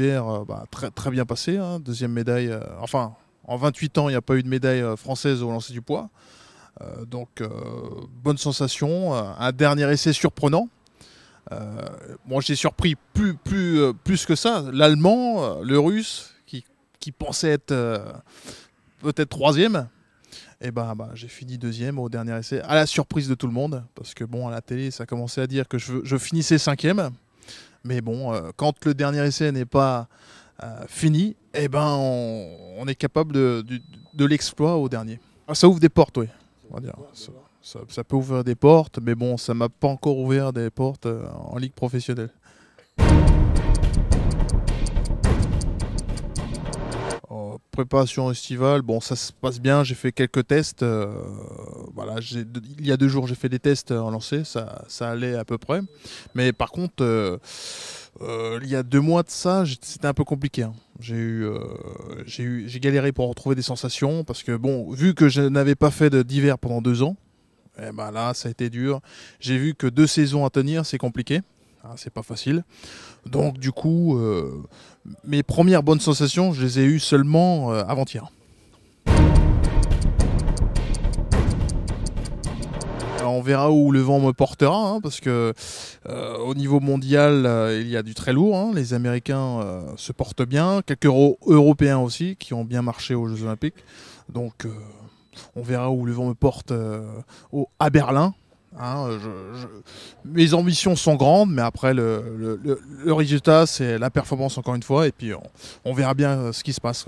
Euh, bah, très, très bien passé. Hein. Deuxième médaille, euh, enfin, en 28 ans, il n'y a pas eu de médaille euh, française au lancer du poids. donc, bonne sensation. Un dernier essai surprenant. moi, j'ai surpris plus, plus, plus que ça. L'allemand, le russe, qui, pensait être peut-être troisième. Et eh ben, bah, j'ai fini deuxième au dernier essai, à la surprise de tout le monde, parce que bon, à la télé, ça commençait à dire que je finissais cinquième. Mais bon, euh, quand le dernier essai n'est pas euh, fini, eh ben on, est capable de, de, l'exploit au dernier. Ah, ça ouvre des portes, oui. On va dire. Ça, ça, peut ouvrir des portes, mais bon, ça m'a pas encore ouvert des portes euh, en ligue professionnelle. préparation estivale, bon, ça se passe bien. J'ai fait quelques tests. Euh, voilà, il y a deux jours, j'ai fait des tests euh, en lancé. Ça, allait à peu près. Mais par contre, euh, il y a deux mois de ça, c'était un peu compliqué. Hein. J'ai eu, j'ai galéré pour retrouver des sensations parce que bon, vu que je n'avais pas fait d'hiver pendant deux ans, eh ben là, ça a été dur. J'ai vu que deux saisons à tenir, c'est compliqué. Hein, c'est pas facile. Donc du coup, euh, mes premières bonnes sensations, je les ai eues seulement euh, avant-hier. on verra où le vent me portera, hein, parce que euh, au niveau mondial, il y a du très lourd. Hein. les Américains se portent bien, quelques Européens aussi qui ont bien marché aux Jeux Olympiques. Donc, on verra où le vent me porte au, à Berlin. Hein, euh, mes ambitions sont grandes, mais après, le, résultat, c'est la performance encore une fois, et puis on, verra bien euh, ce qui se passe.